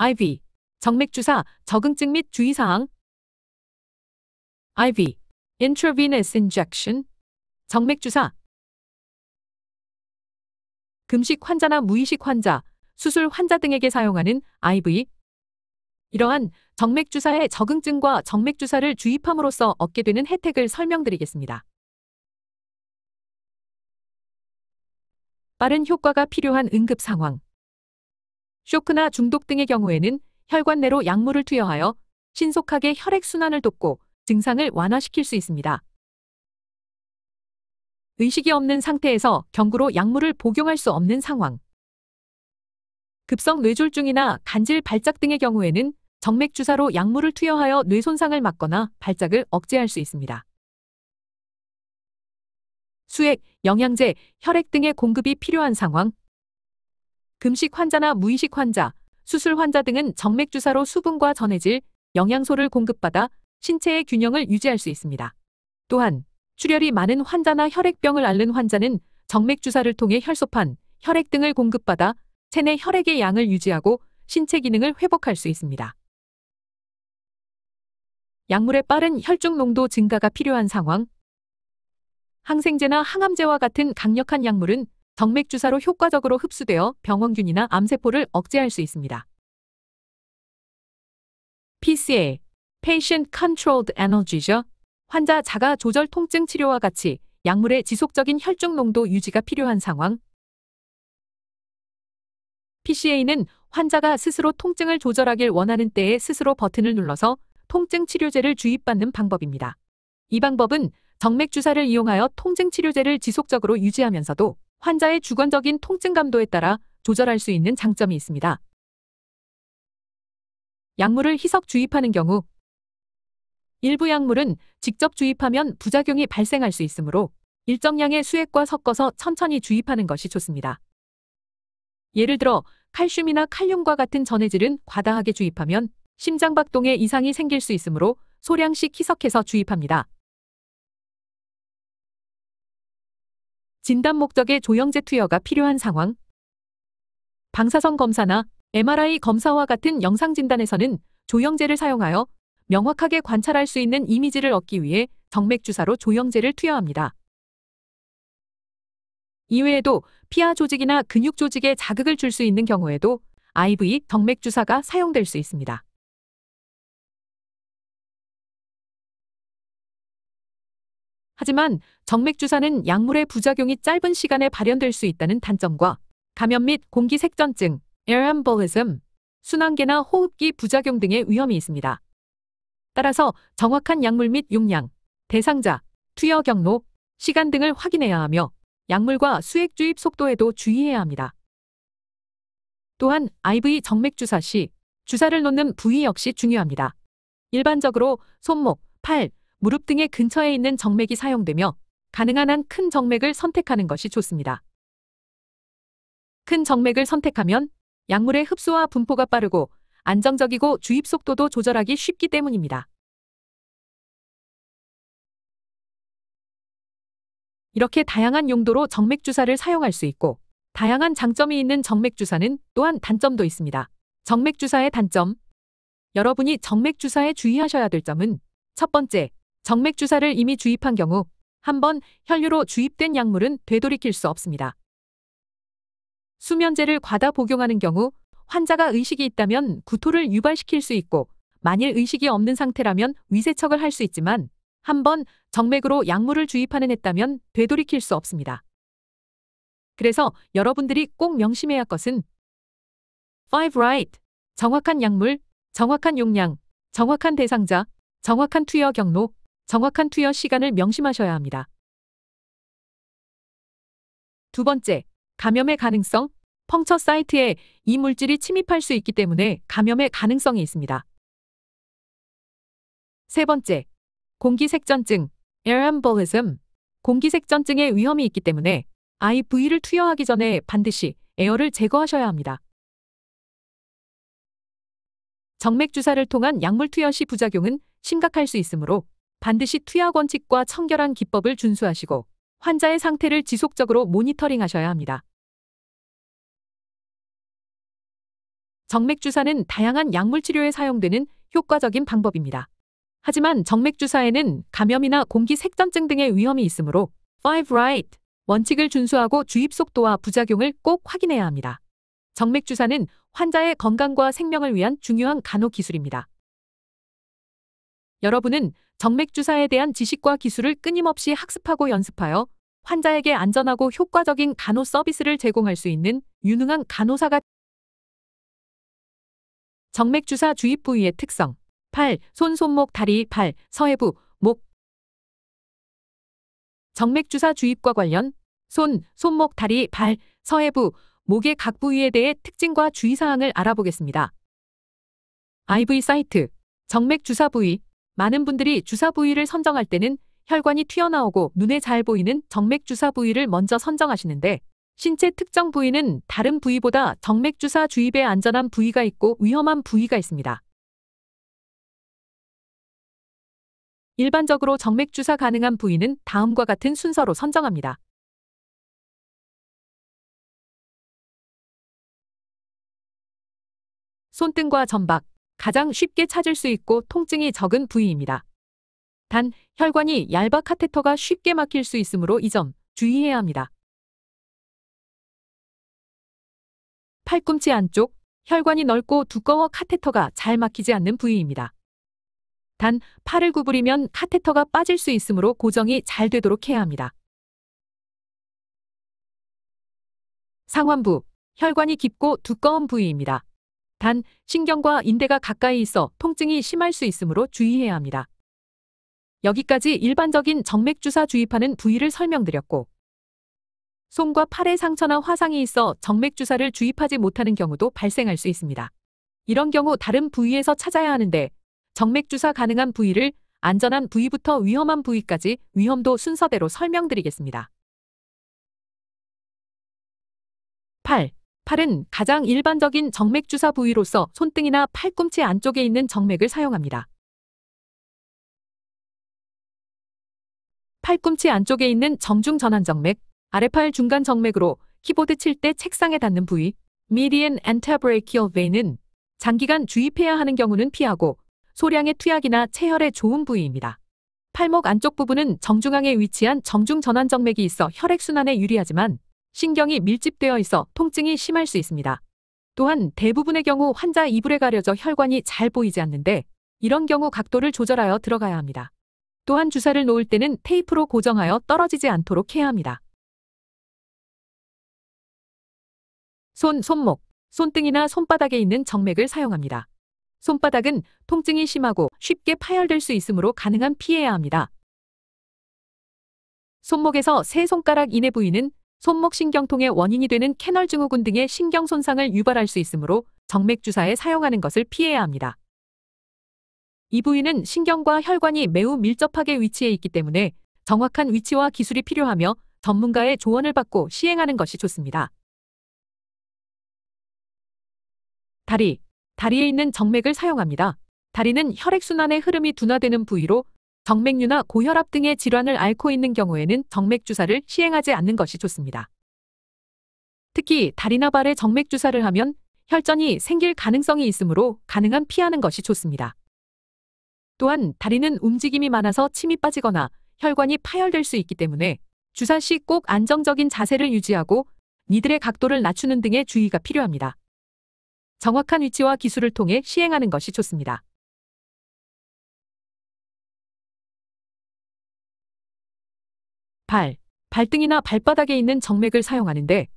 IV. 정맥주사, 적응증 및 주의사항. IV. Intravenous injection. 정맥주사. 금식 환자나 무의식 환자, 수술 환자 등에게 사용하는 IV. 이러한 정맥주사의 적응증과 정맥주사를 주입함으로써 얻게 되는 혜택을 설명드리겠습니다. 빠른 효과가 필요한 응급 상황. 쇼크나 중독 등의 경우에는 혈관 내로 약물을 투여하여 신속하게 혈액순환을 돕고 증상을 완화시킬 수 있습니다. 의식이 없는 상태에서 경구로 약물을 복용할 수 없는 상황. 급성 뇌졸중이나 간질 발작 등의 경우에는 정맥 주사로 약물을 투여하여 뇌 손상을 막거나 발작을 억제할 수 있습니다. 수액, 영양제, 혈액 등의 공급이 필요한 상황, 금식 환자나 무의식 환자, 수술 환자 등은 정맥주사로 수분과 전해질, 영양소를 공급받아 신체의 균형을 유지할 수 있습니다. 또한 출혈이 많은 환자나 혈액병을 앓는 환자는 정맥주사를 통해 혈소판, 혈액 등을 공급받아 체내 혈액의 양을 유지하고 신체 기능을 회복할 수 있습니다. 약물의 빠른 혈중 농도 증가가 필요한 상황 항생제나 항암제와 같은 강력한 약물은 정맥 주사로 효과적으로 흡수되어 병원균이나 암세포를 억제할 수 있습니다. PCA (Patient Controlled Analgesia) 환자 자가 조절 통증 치료와 같이 약물의 지속적인 혈중 농도 유지가 필요한 상황. PCA는 환자가 스스로 통증을 조절하길 원하는 때에 스스로 버튼을 눌러서 통증 치료제를 주입받는 방법입니다. 이 방법은 정맥 주사를 이용하여 통증 치료제를 지속적으로 유지하면서도 환자의 주관적인 통증 감도에 따라 조절할 수 있는 장점이 있습니다. 약물을 희석 주입하는 경우 일부 약물은 직접 주입하면 부작용이 발생할 수 있으므로 일정량의 수액과 섞어서 천천히 주입하는 것이 좋습니다. 예를 들어 칼슘이나 칼륨과 같은 전해질은 과다하게 주입하면 심장박동에 이상이 생길 수 있으므로 소량씩 희석해서 주입합니다. 진단 목적의 조영제 투여가 필요한 상황, 방사선 검사나 MRI 검사와 같은 영상 진단에서는 조영제를 사용하여 명확하게 관찰할 수 있는 이미지를 얻기 위해 정맥주사로 조영제를 투여합니다. 이외에도 피하 조직이나 근육 조직에 자극을 줄 수 있는 경우에도 IV 정맥주사가 사용될 수 있습니다. 하지만 정맥주사는 약물의 부작용이 짧은 시간에 발현될 수 있다는 단점과 감염 및 공기색전증, air embolism, 순환계나 호흡기 부작용 등의 위험이 있습니다. 따라서 정확한 약물 및 용량, 대상자, 투여 경로, 시간 등을 확인해야 하며 약물과 수액 주입 속도에도 주의해야 합니다. 또한 IV 정맥 주사 시 주사를 놓는 부위 역시 중요합니다. 일반적으로 손목, 팔, 무릎 등의 근처에 있는 정맥이 사용되며 가능한 한 큰 정맥을 선택하는 것이 좋습니다. 큰 정맥을 선택하면 약물의 흡수와 분포가 빠르고 안정적이고 주입 속도도 조절하기 쉽기 때문입니다. 이렇게 다양한 용도로 정맥 주사를 사용할 수 있고 다양한 장점이 있는 정맥 주사는 또한 단점도 있습니다. 정맥 주사의 단점 여러분이 정맥 주사에 주의하셔야 될 점은 첫 번째, 정맥 주사를 이미 주입한 경우 한 번 혈류로 주입된 약물은 되돌이킬 수 없습니다. 수면제를 과다 복용하는 경우 환자가 의식이 있다면 구토를 유발시킬 수 있고 만일 의식이 없는 상태라면 위세척을 할 수 있지만 한 번 정맥으로 약물을 주입하는 했다면 되돌이킬 수 없습니다. 그래서 여러분들이 꼭 명심해야 할 것은 5 right 정확한 약물, 정확한 용량, 정확한 대상자, 정확한 투여 경로, 정확한 투여 시간을 명심하셔야 합니다. 두 번째, 감염의 가능성. 펑처 사이트에 이 물질이 침입할 수 있기 때문에 감염의 가능성이 있습니다. 세 번째, 공기색전증, air embolism. 공기색전증의 위험이 있기 때문에 IV를 투여하기 전에 반드시 에어를 제거하셔야 합니다. 정맥주사를 통한 약물 투여 시 부작용은 심각할 수 있으므로 반드시 투약 원칙과 청결한 기법을 준수하시고 환자의 상태를 지속적으로 모니터링하셔야 합니다. 정맥주사는 다양한 약물 치료에 사용되는 효과적인 방법입니다. 하지만 정맥주사에는 감염이나 공기 색전증 등의 위험이 있으므로 5 right 원칙을 준수하고 주입 속도와 부작용을 꼭 확인해야 합니다. 정맥주사는 환자의 건강과 생명을 위한 중요한 간호 기술입니다. 여러분은 정맥주사에 대한 지식과 기술을 끊임없이 학습하고 연습하여 환자에게 안전하고 효과적인 간호 서비스를 제공할 수 있는 유능한 간호사가 정맥주사 주입 부위의 특성 8. 손, 손목, 다리, 발, 서해부, 목 정맥주사 주입과 관련 손, 손목, 다리, 발, 서해부, 목의 각 부위에 대해 특징과 주의사항을 알아보겠습니다. IV 사이트 정맥주사 부위 많은 분들이 주사 부위를 선정할 때는 혈관이 튀어나오고 눈에 잘 보이는 정맥 주사 부위를 먼저 선정하시는데 신체 특정 부위는 다른 부위보다 정맥 주사 주입에 안전한 부위가 있고 위험한 부위가 있습니다. 일반적으로 정맥 주사 가능한 부위는 다음과 같은 순서로 선정합니다. 손등과 점박 가장 쉽게 찾을 수 있고 통증이 적은 부위입니다. 단, 혈관이 얇아 카테터가 쉽게 막힐 수 있으므로 이 점 주의해야 합니다. 팔꿈치 안쪽, 혈관이 넓고 두꺼워 카테터가 잘 막히지 않는 부위입니다. 단, 팔을 구부리면 카테터가 빠질 수 있으므로 고정이 잘 되도록 해야 합니다. 상완부, 혈관이 깊고 두꺼운 부위입니다. 단, 신경과 인대가 가까이 있어 통증이 심할 수 있으므로 주의해야 합니다. 여기까지 일반적인 정맥주사 주입하는 부위를 설명드렸고 손과 팔에 상처나 화상이 있어 정맥주사를 주입하지 못하는 경우도 발생할 수 있습니다. 이런 경우 다른 부위에서 찾아야 하는데 정맥주사 가능한 부위를 안전한 부위부터 위험한 부위까지 위험도 순서대로 설명드리겠습니다. 8. 팔은 가장 일반적인 정맥 주사 부위로서 손등이나 팔꿈치 안쪽에 있는 정맥을 사용합니다. 팔꿈치 안쪽에 있는 정중 전환 정맥, 아래팔 중간 정맥으로 키보드 칠 때 책상에 닿는 부위, median antebrachial vein은 장기간 주입해야 하는 경우는 피하고 소량의 투약이나 체혈에 좋은 부위입니다. 팔목 안쪽 부분은 정중앙에 위치한 정중 전환 정맥이 있어 혈액순환에 유리하지만 신경이 밀집되어 있어 통증이 심할 수 있습니다. 또한 대부분의 경우 환자 이불에 가려져 혈관이 잘 보이지 않는데 이런 경우 각도를 조절하여 들어가야 합니다. 또한 주사를 놓을 때는 테이프로 고정하여 떨어지지 않도록 해야 합니다. 손, 손목, 손등이나 손바닥에 있는 정맥을 사용합니다. 손바닥은 통증이 심하고 쉽게 파열될 수 있으므로 가능한 피해야 합니다. 손목에서 세 손가락 이내 부위는 손목 신경통의 원인이 되는 캐널 증후군 등의 신경 손상을 유발할 수 있으므로 정맥 주사에 사용하는 것을 피해야 합니다. 이 부위는 신경과 혈관이 매우 밀접하게 위치해 있기 때문에 정확한 위치와 기술이 필요하며 전문가의 조언을 받고 시행하는 것이 좋습니다. 다리, 다리에 있는 정맥을 사용합니다. 다리는 혈액순환의 흐름이 둔화되는 부위로 정맥류나 고혈압 등의 질환을 앓고 있는 경우에는 정맥주사를 시행하지 않는 것이 좋습니다. 특히 다리나 발에 정맥주사를 하면 혈전이 생길 가능성이 있으므로 가능한 피하는 것이 좋습니다. 또한 다리는 움직임이 많아서 침이 빠지거나 혈관이 파열될 수 있기 때문에 주사 시 꼭 안정적인 자세를 유지하고 니들의 각도를 낮추는 등의 주의가 필요합니다. 정확한 위치와 기술을 통해 시행하는 것이 좋습니다. 발, 발등이나 발바닥에 있는 정맥을 사용하는데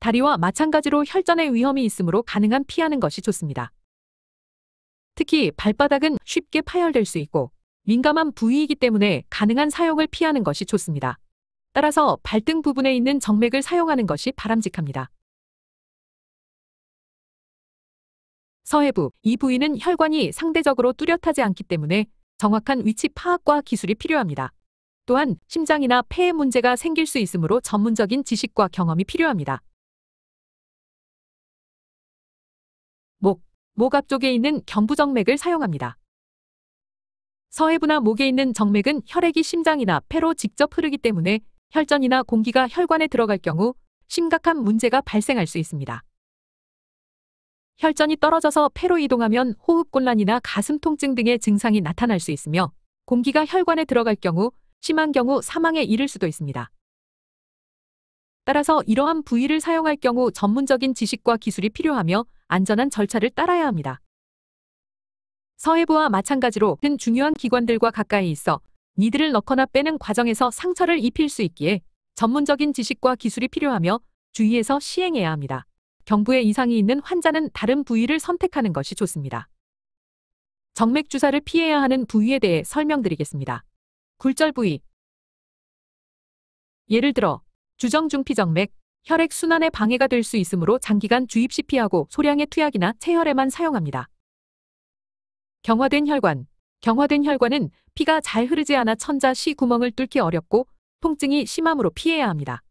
다리와 마찬가지로 혈전의 위험이 있으므로 가능한 피하는 것이 좋습니다. 특히 발바닥은 쉽게 파열될 수 있고 민감한 부위이기 때문에 가능한 사용을 피하는 것이 좋습니다. 따라서 발등 부분에 있는 정맥을 사용하는 것이 바람직합니다. 서해부, 이 부위는 혈관이 상대적으로 뚜렷하지 않기 때문에 정확한 위치 파악과 기술이 필요합니다. 또한 심장이나 폐에 문제가 생길 수 있으므로 전문적인 지식과 경험이 필요합니다. 목, 목 앞쪽에 있는 경부정맥을 사용합니다. 서해부나 목에 있는 정맥은 혈액이 심장이나 폐로 직접 흐르기 때문에 혈전이나 공기가 혈관에 들어갈 경우 심각한 문제가 발생할 수 있습니다. 혈전이 떨어져서 폐로 이동하면 호흡곤란이나 가슴 통증 등의 증상이 나타날 수 있으며 공기가 혈관에 들어갈 경우 심한 경우 사망에 이를 수도 있습니다. 따라서 이러한 부위를 사용할 경우 전문적인 지식과 기술이 필요하며 안전한 절차를 따라야 합니다. 서해부와 마찬가지로 큰 중요한 기관들과 가까이 있어 니들을 넣거나 빼는 과정에서 상처를 입힐 수 있기에 전문적인 지식과 기술이 필요하며 주의해서 시행해야 합니다. 경부에 이상이 있는 환자는 다른 부위를 선택하는 것이 좋습니다. 정맥주사를 피해야 하는 부위에 대해 설명드리겠습니다. 굴절 부위 예를 들어 주정중피정맥, 혈액순환에 방해가 될 수 있으므로 장기간 주입시 피하고 소량의 투약이나 체혈에만 사용합니다. 경화된 혈관 경화된 혈관은 피가 잘 흐르지 않아 천자 시 구멍을 뚫기 어렵고 통증이 심함으로 피해야 합니다.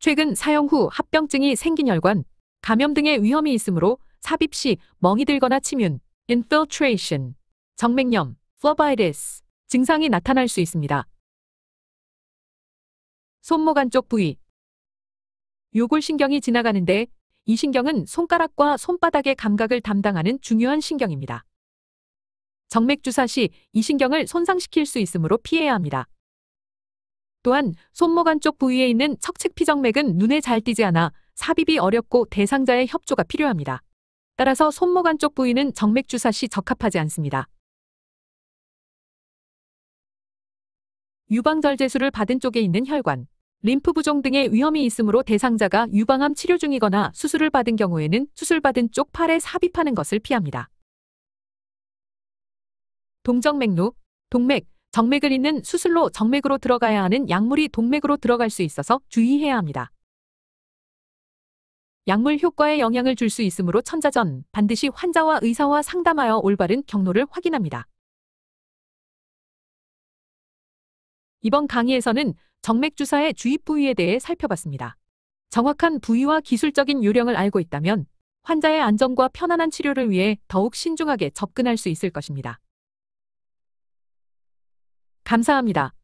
최근 사용 후 합병증이 생긴 혈관, 감염 등의 위험이 있으므로 삽입 시 멍이 들거나 침윤, infiltration, 정맥염, phlebitis, 증상이 나타날 수 있습니다. 손목 안쪽 부위 요골신경이 지나가는데 이 신경은 손가락과 손바닥의 감각을 담당하는 중요한 신경입니다. 정맥주사 시 이 신경을 손상시킬 수 있으므로 피해야 합니다. 또한 손목 안쪽 부위에 있는 척측피정맥은 눈에 잘 띄지 않아 삽입이 어렵고 대상자의 협조가 필요합니다. 따라서 손목 안쪽 부위는 정맥주사 시 적합하지 않습니다. 유방절제술을 받은 쪽에 있는 혈관, 림프 부종 등의 위험이 있으므로 대상자가 유방암 치료 중이거나 수술을 받은 경우에는 수술받은 쪽 팔에 삽입하는 것을 피합니다. 동정맥류, 동맥, 정맥을 잇는 수술로 정맥으로 들어가야 하는 약물이 동맥으로 들어갈 수 있어서 주의해야 합니다. 약물 효과에 영향을 줄 수 있으므로 천자전 반드시 환자와 의사와 상담하여 올바른 경로를 확인합니다. 이번 강의에서는 정맥주사의 주입 부위에 대해 살펴봤습니다. 정확한 부위와 기술적인 요령을 알고 있다면 환자의 안전과 편안한 치료를 위해 더욱 신중하게 접근할 수 있을 것입니다. 감사합니다.